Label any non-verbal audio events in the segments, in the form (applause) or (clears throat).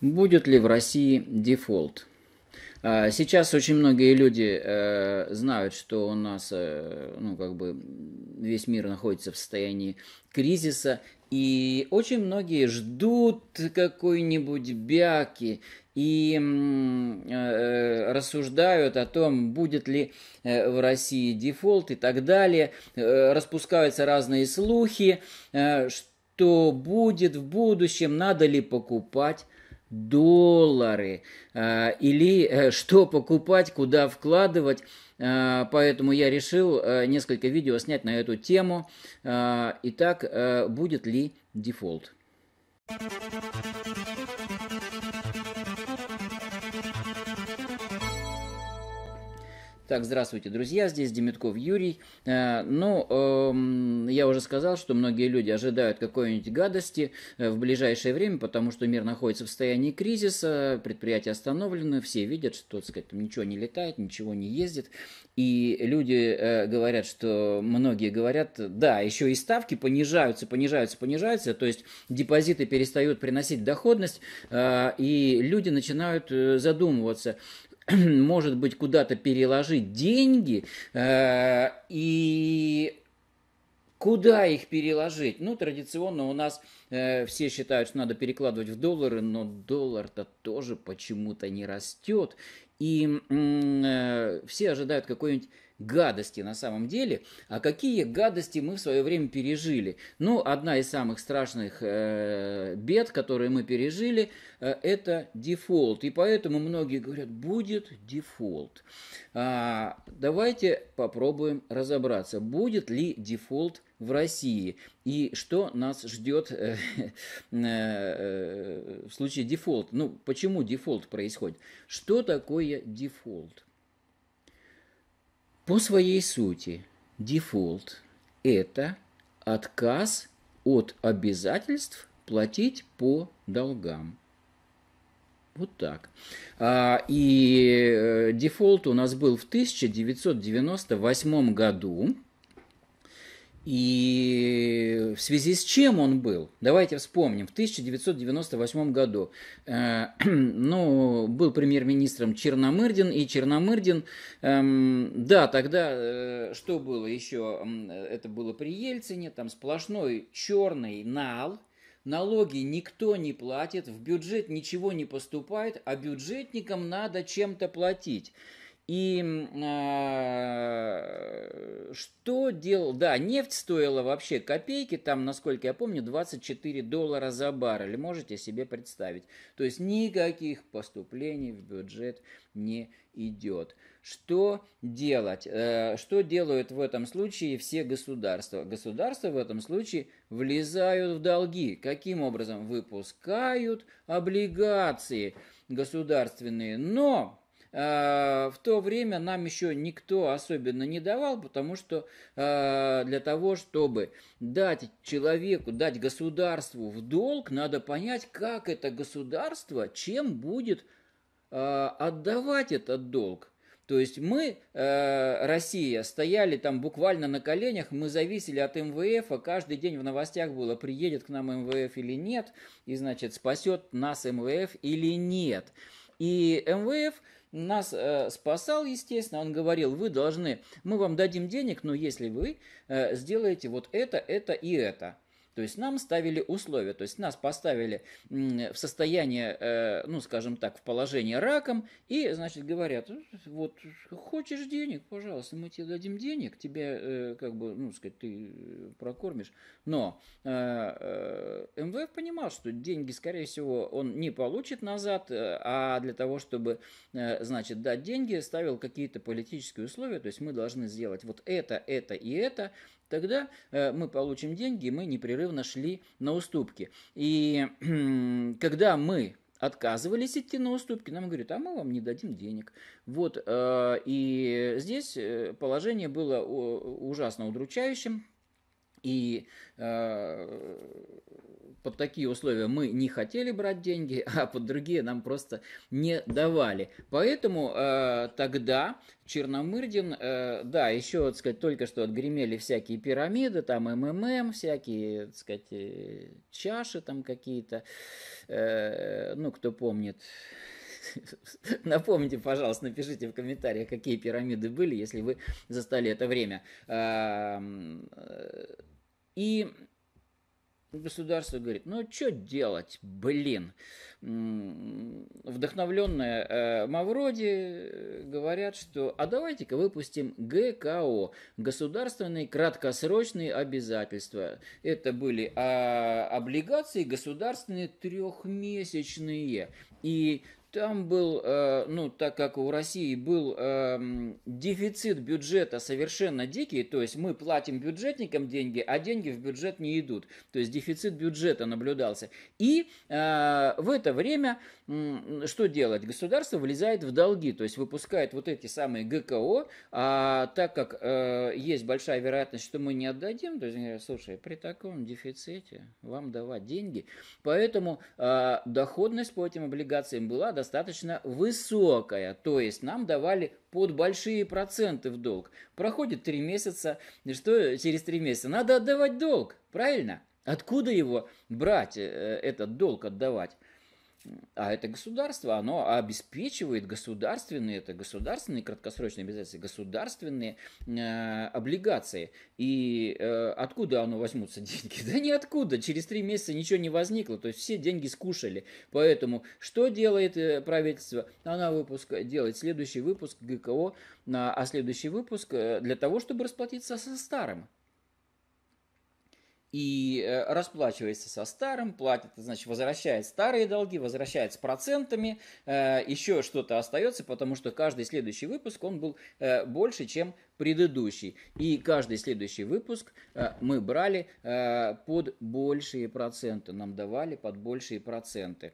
Будет ли в России дефолт? А, сейчас очень многие люди э, знают, что у нас, э, ну, как бы, весь мир находится в состоянии кризиса, и очень многие ждут какой-нибудь бяки и э, рассуждают о том, будет ли в России дефолт и так далее. Распускаются разные слухи, что будет в будущем, надо ли покупать доллары а, или э, что покупать, куда вкладывать. А, поэтому я решил э, несколько видео снять на эту тему. А, итак, э, будет ли дефолт? Так, здравствуйте, друзья, здесь Демитков Юрий. Э, ну, эм, я уже сказал, что многие люди ожидают какой-нибудь гадости э, в ближайшее время, потому что мир находится в состоянии кризиса, предприятия остановлены, все видят, что, так сказать, там ничего не летает, ничего не ездит. И люди э, говорят, что многие говорят, да, еще и ставки понижаются, понижаются, понижаются, то есть депозиты перестают приносить доходность, и люди начинают задумываться, (clears throat) может быть, куда-то переложить деньги, э, и Куда их переложить? Ну, традиционно у нас э, все считают, что надо перекладывать в доллары, но доллар-то тоже почему-то не растет. И э, все ожидают какой-нибудь гадости на самом деле, а какие гадости мы в свое время пережили. Ну, одна из самых страшных э, бед, которые мы пережили, э, это дефолт. И поэтому многие говорят, будет дефолт. А, давайте попробуем разобраться, будет ли дефолт в России и что нас ждет э, э, э, в случае дефолта. Ну, почему дефолт происходит? Что такое дефолт? По своей сути, дефолт – это отказ от обязательств платить по долгам. Вот так. А, и э, дефолт у нас был в 1998 году. И в связи с чем он был? Давайте вспомним. В 1998 году э, (clears throat) ну, был премьер-министром Черномырдин. И Черномырдин, э, да, тогда э, что было еще? Это было при Ельцине, там сплошной черный нал. Налоги никто не платит, в бюджет ничего не поступает, а бюджетникам надо чем-то платить. И э, что делал? Да, нефть стоила вообще копейки, там, насколько я помню, 24 доллара за баррель. Можете себе представить. То есть никаких поступлений в бюджет не идет. Что делать? Э, что делают в этом случае все государства? Государства в этом случае влезают в долги. Каким образом? Выпускают облигации государственные. Но а, в то время нам еще никто особенно не давал, потому что а, для того, чтобы дать человеку, дать государству в долг, надо понять, как это государство, чем будет а, отдавать этот долг. То есть мы, Россия, стояли там буквально на коленях, мы зависели от МВФ, а каждый день в новостях было, приедет к нам МВФ или нет, и значит спасет нас МВФ или нет. И МВФ нас э, спасал, естественно, он говорил, вы должны, мы вам дадим денег, но если вы э, сделаете вот это, это и это. То есть нам ставили условия, то есть нас поставили в состояние, э, ну, скажем так, в положение раком, и, значит, говорят, вот, хочешь денег, пожалуйста, мы тебе дадим денег, тебя, э, как бы, ну, сказать, ты прокормишь. Но э, МВФ понимал, что деньги, скорее всего, он не получит назад, а для того, чтобы, значит, дать деньги, ставил какие-то политические условия, то есть мы должны сделать вот это, это и это, Тогда э, мы получим деньги, мы непрерывно шли на уступки. И (clears throat) когда мы отказывались идти на уступки, нам говорят, а мы вам не дадим денег. Вот, э, и здесь э, положение было ужасно удручающим. И э, под такие условия мы не хотели брать деньги, (laughs) а под другие нам просто не давали. Поэтому э, тогда Черномырдин, э, да, еще, так сказать, только что отгремели всякие пирамиды, там МММ, всякие, так сказать, э, чаши там какие-то, э, ну, кто помнит, (laughs) Напомните, пожалуйста, напишите в комментариях, какие пирамиды были, если вы застали это время. Эм, э, и государство говорит, ну что делать, блин. Вдохновленные э, Мавроди э, говорят, что а давайте-ка выпустим ГКО, государственные краткосрочные обязательства. Это были а, облигации государственные трехмесячные. И там был, э, ну, так как у России был э, дефицит бюджета совершенно дикий, то есть мы платим бюджетникам деньги, а деньги в бюджет не идут. То есть дефицит бюджета наблюдался. И э, в это время что делать? Государство влезает в долги, то есть выпускает вот эти самые ГКО, а так как э, есть большая вероятность, что мы не отдадим, то есть э, слушай, при таком дефиците вам давать деньги, поэтому э, доходность по этим облигациям была достаточно высокая, то есть нам давали под большие проценты в долг. Проходит три месяца, что э, через три месяца? Надо отдавать долг, правильно? Откуда его брать, э, этот долг отдавать? А это государство, оно обеспечивает государственные, это государственные краткосрочные обязательства, государственные э, облигации. И э, откуда оно возьмутся (laughs) деньги? Да ниоткуда. Через три месяца ничего не возникло. То есть все деньги скушали. Поэтому что делает э, правительство? Она выпуска, делает следующий выпуск ГКО, а следующий выпуск э, для того, чтобы расплатиться со старым и э, расплачивается со старым, платит, значит, возвращает старые долги, возвращает с процентами, э, еще что-то остается, потому что каждый следующий выпуск, он был э, больше, чем предыдущий. И каждый следующий выпуск мы брали под большие проценты, нам давали под большие проценты.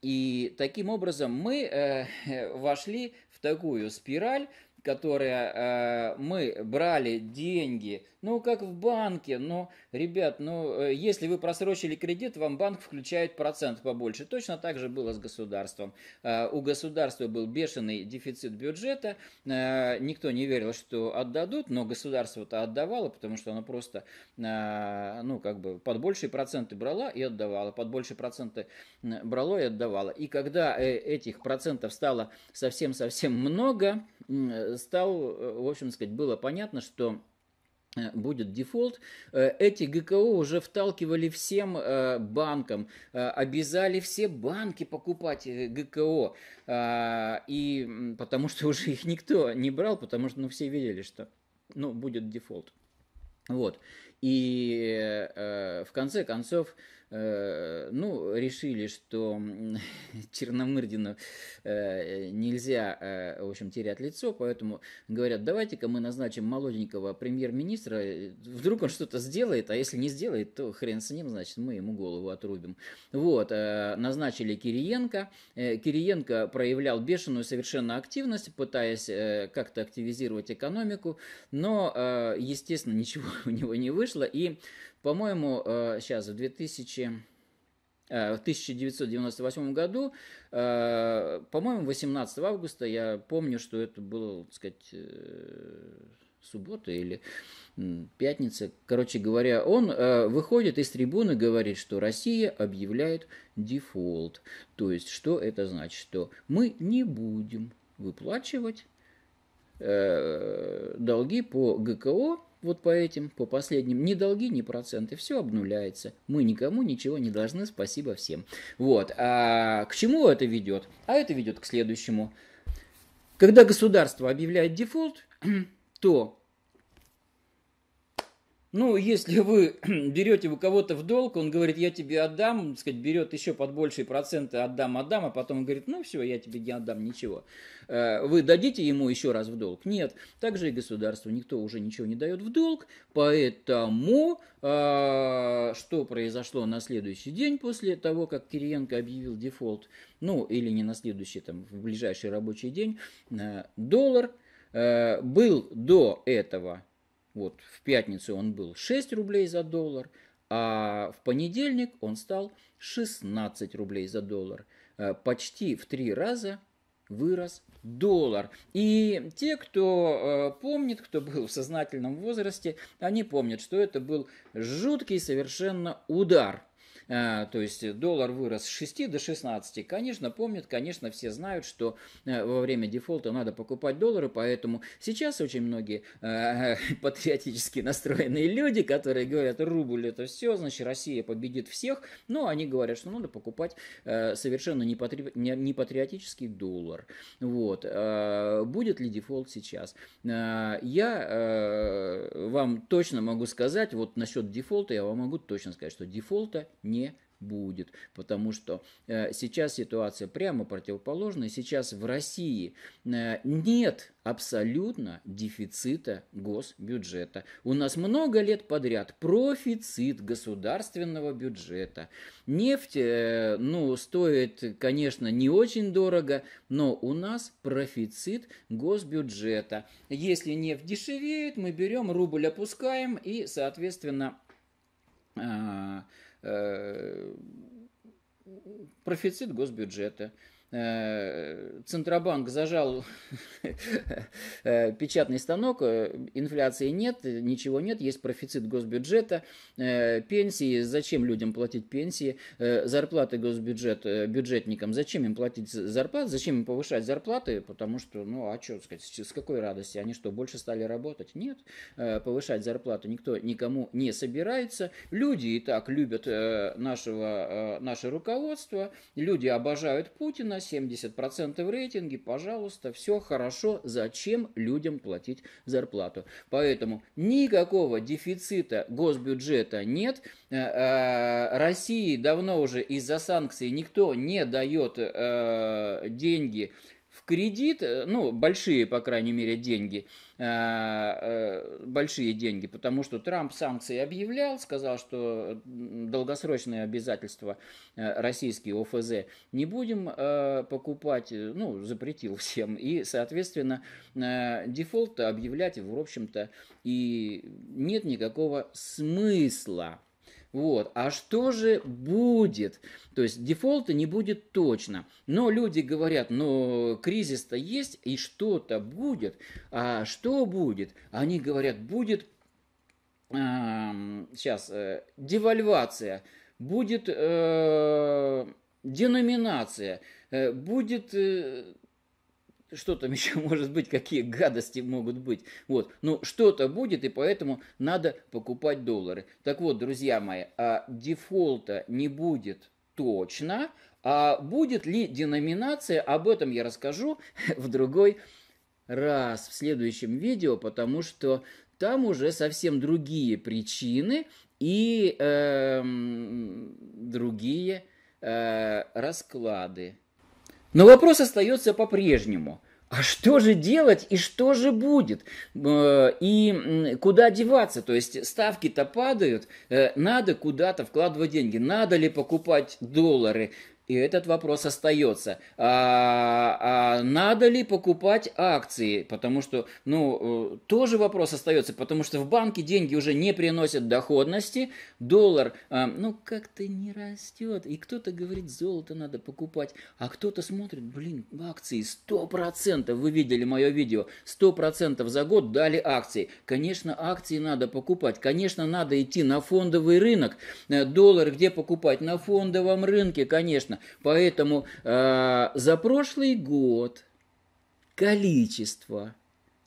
И таким образом мы вошли в такую спираль, которая мы брали деньги – ну, как в банке, но, ребят, ну, э, если вы просрочили кредит, вам банк включает процент побольше. Точно так же было с государством. Э, у государства был бешеный дефицит бюджета, э, никто не верил, что отдадут, но государство-то отдавало, потому что оно просто, ну, как бы под большие проценты брала и отдавало, под большие проценты брало и отдавало. И когда этих процентов стало совсем-совсем много, стал, в общем сказать, было понятно, что Э, будет дефолт. Э, эти ГКО уже вталкивали всем э, банкам, обязали все банки покупать ГКО, и, потому что уже их никто не брал, потому что ну, все видели, что ну, будет дефолт. Вот. И э, в конце концов Э, ну, решили, что (laughs) Черномырдину э, нельзя, э, в общем, терять лицо, поэтому говорят, давайте-ка мы назначим молоденького премьер-министра, вдруг он что-то сделает, а если не сделает, то хрен с ним, значит, мы ему голову отрубим. Вот, назначили Кириенко, Кириенко проявлял бешеную совершенно активность, пытаясь как-то активизировать экономику, но, естественно, (laughs) ничего у него не вышло, и по-моему, сейчас, э, в 2000... Э, в 1998 году, э, по-моему, 18 августа, я помню, что это было, так сказать, суббота или пятница, короче говоря, он выходит из трибуны, говорит, что Россия объявляет дефолт. То есть, что это значит? Что мы не будем выплачивать долги по ГКО вот по этим, по последним, ни долги, ни проценты, все обнуляется. Мы никому ничего не должны, спасибо всем. Вот, а к чему это ведет? А это ведет к следующему. Когда государство объявляет дефолт, (clears throat) то ну, если вы (clears throat) берете у кого-то в долг, он говорит, я тебе отдам, сказать, берет еще под большие проценты, отдам, отдам, а потом он говорит, ну все, я тебе не отдам ничего. Э, вы дадите ему еще раз в долг? Нет. Также и государству никто уже ничего не дает в долг, поэтому э, что произошло на следующий день после того, как Кириенко объявил дефолт, ну или не на следующий, там, в ближайший рабочий день, э, доллар был до этого вот в пятницу он был 6 рублей за доллар, а в понедельник он стал 16 рублей за доллар. Э, почти в три раза вырос доллар. И те, кто э, помнит, кто был в сознательном возрасте, они помнят, что это был жуткий совершенно удар Э, то есть э, доллар вырос с 6 до 16. Конечно, помнят, конечно, все знают, что э, во время дефолта надо покупать доллары, поэтому сейчас очень многие (laughs) патриотически настроенные люди, которые говорят, рубль это все, значит, Россия победит всех, но они говорят, что надо покупать совершенно непатриотический доллар. Вот. Будет ли дефолт сейчас? Я вам точно могу сказать, вот насчет дефолта я вам могу точно сказать, что дефолта не не будет, потому что э, сейчас ситуация прямо противоположная. Сейчас в России э, нет абсолютно дефицита госбюджета. У нас много лет подряд профицит государственного бюджета. Нефть, э, ну, стоит, конечно, не очень дорого, но у нас профицит госбюджета. Если нефть дешевеет, мы берем рубль, опускаем и, соответственно, э, Э, профицит госбюджета, Э, Центробанк зажал (laughs) э, печатный станок, э, инфляции нет, ничего нет, есть профицит госбюджета, пенсии, зачем людям платить пенсии, зарплаты госбюджет, бюджетникам, зачем им платить зарплаты, зачем им повышать зарплаты, потому что, ну, а что сказать, с какой радости, они что, больше стали работать? Нет, повышать зарплаты никто никому не собирается, люди и так любят нашего, наше руководство, люди обожают Путина, 70% в рейтинге, пожалуйста, все хорошо, зачем людям платить зарплату? Поэтому никакого дефицита госбюджета нет. Э, э, России давно уже из-за санкций никто не дает э, деньги кредит, э, ну, большие, по крайней мере, деньги, а, э, большие деньги, потому что Трамп санкции объявлял, сказал, что долгосрочные обязательства э, российские ОФЗ не будем покупать, ну, запретил всем, и, соответственно, дефолт объявлять, в общем-то, и нет никакого смысла. Вот. А что же будет? То есть дефолта не будет точно. Но люди говорят, но кризис-то есть и что-то будет. А что будет? Они говорят, будет э, эм, сейчас э, девальвация, будет э, деноминация, э, будет э, что там (laughs) еще может быть, какие гадости могут быть. Вот, но ну, что-то будет, и поэтому надо покупать доллары. Так вот, друзья мои, а дефолта не будет точно, а будет ли деноминация, об этом я расскажу (laughs) в другой раз, в следующем видео, потому что там уже совсем другие причины и э, другие э, расклады. Но вопрос остается по-прежнему а что же делать и что же будет? Э, и куда деваться? То есть ставки-то падают, э, надо куда-то вкладывать деньги, надо ли покупать доллары, и этот вопрос остается. А, а надо ли покупать акции? Потому что, ну, э, тоже вопрос остается, потому что в банке деньги уже не приносят доходности, доллар, а, ну, как-то не растет. И кто-то говорит, золото надо покупать, а кто-то смотрит, блин, акции 100%, вы видели мое видео, 100% за год дали акции. Конечно, акции надо покупать, конечно, надо идти на фондовый рынок. Э, доллар где покупать? На фондовом рынке, конечно достаточно. Поэтому э, за прошлый год количество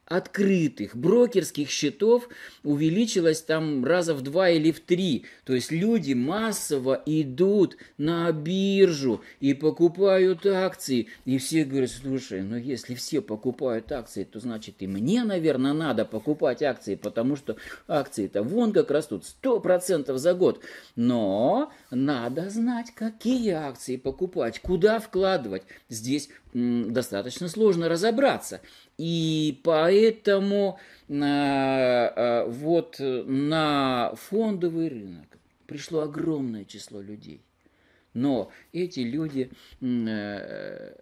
открытых брокерских счетов увеличилось там раза в два или в три. То есть люди массово идут на биржу и покупают акции. И все говорят, слушай, ну если все покупают акции, то значит и мне, наверное, надо покупать акции, потому что акции-то вон как растут 100% за год. Но надо знать, какие акции покупать, куда вкладывать. Здесь достаточно сложно разобраться. И поэтому а, а, вот э, на фондовый рынок пришло огромное число людей. Но эти люди э,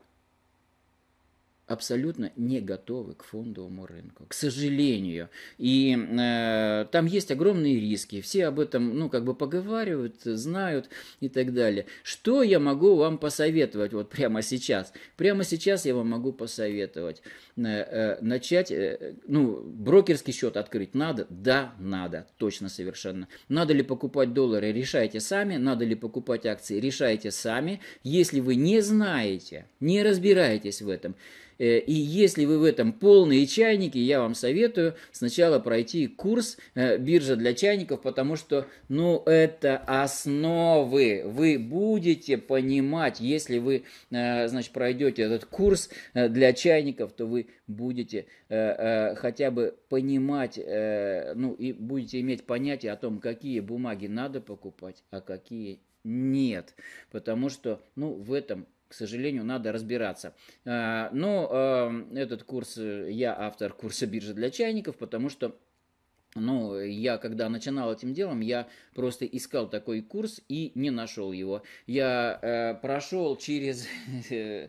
абсолютно не готовы к фондовому рынку, к сожалению. И э, там есть огромные риски, все об этом, ну, как бы поговаривают, знают и так далее. Что я могу вам посоветовать вот прямо сейчас? Прямо сейчас я вам могу посоветовать э, э, начать, э, ну, брокерский счет открыть надо? Да, надо, точно совершенно. Надо ли покупать доллары? Решайте сами. Надо ли покупать акции? Решайте сами. Если вы не знаете, не разбираетесь в этом, Э, и если вы в этом полные чайники, я вам советую сначала пройти курс э, «Биржа для чайников», потому что, ну, это основы. Вы будете понимать, если вы, э, значит, пройдете этот курс для чайников, то вы будете хотя бы понимать, ну, и будете иметь понятие о том, какие бумаги надо покупать, а какие нет. Потому что, ну, в этом сожалению, надо разбираться. А, но э, этот курс, э, я автор курса биржа для чайников, потому что ну, я когда начинал этим делом, я просто искал такой курс и не нашел его. Я э, прошел через э,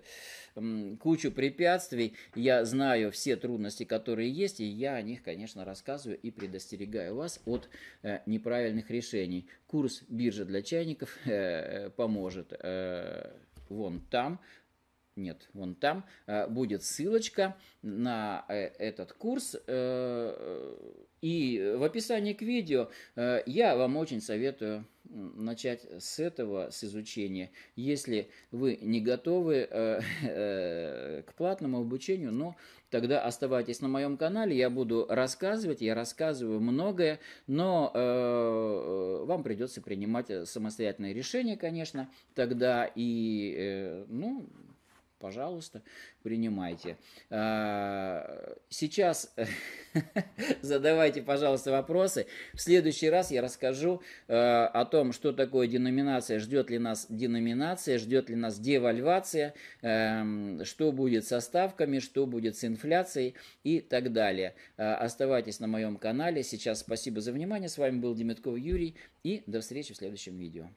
кучу препятствий, я знаю все трудности, которые есть, и я о них, конечно, рассказываю и предостерегаю вас от э, неправильных решений. Курс биржа для чайников э, поможет. Э, вон там, нет, вон там э, будет ссылочка на э, этот курс. Э, и в описании к видео я вам очень советую начать с этого, с изучения, если вы не готовы (laughs) к платному обучению, но ну, тогда оставайтесь на моем канале, я буду рассказывать, я рассказываю многое, но э, вам придется принимать самостоятельные решения, конечно, тогда и, э, ну, пожалуйста, принимайте. А, сейчас (laughs) задавайте, пожалуйста, вопросы. В следующий раз я расскажу а, о том, что такое деноминация, ждет ли нас деноминация, ждет ли нас девальвация, эм, что будет со ставками, что будет с инфляцией и так далее. А, оставайтесь на моем канале. Сейчас спасибо за внимание. С вами был Демятков Юрий и до встречи в следующем видео.